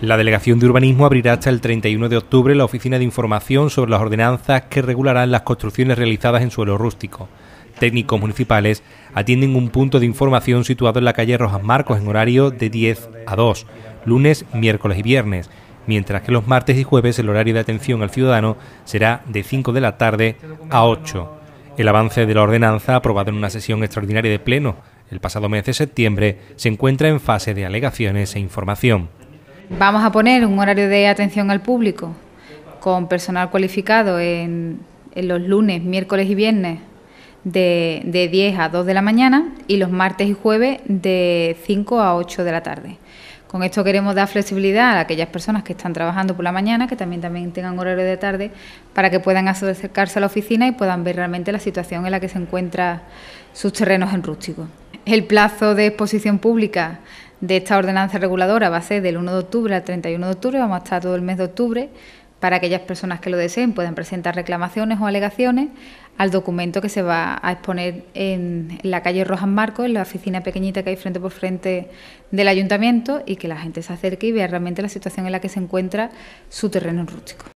La Delegación de Urbanismo abrirá hasta el 31 de octubre la oficina de información sobre las ordenanzas que regularán las construcciones realizadas en suelo rústico. Técnicos municipales atienden un punto de información situado en la calle Rojas Marcos en horario de 10 a 2, lunes, miércoles y viernes, mientras que los martes y jueves el horario de atención al ciudadano será de 5 de la tarde a 8. El avance de la ordenanza, aprobado en una sesión extraordinaria de pleno el pasado mes de septiembre, se encuentra en fase de alegaciones e información. Vamos a poner un horario de atención al público con personal cualificado en, los lunes, miércoles y viernes de, 10 a 2 de la mañana y los martes y jueves de 5 a 8 de la tarde. Con esto queremos dar flexibilidad a aquellas personas que están trabajando por la mañana, que también, también tengan horario de tarde, para que puedan acercarse a la oficina y puedan ver realmente la situación en la que se encuentran sus terrenos en rústico. El plazo de exposición pública de esta ordenanza reguladora va a ser del 1 de octubre al 31 de octubre, vamos a estar todo el mes de octubre, para aquellas personas que lo deseen pueden presentar reclamaciones o alegaciones al documento que se va a exponer en la calle Rojas Marcos, en la oficina pequeñita que hay frente por frente del ayuntamiento y que la gente se acerque y vea realmente la situación en la que se encuentra su terreno rústico.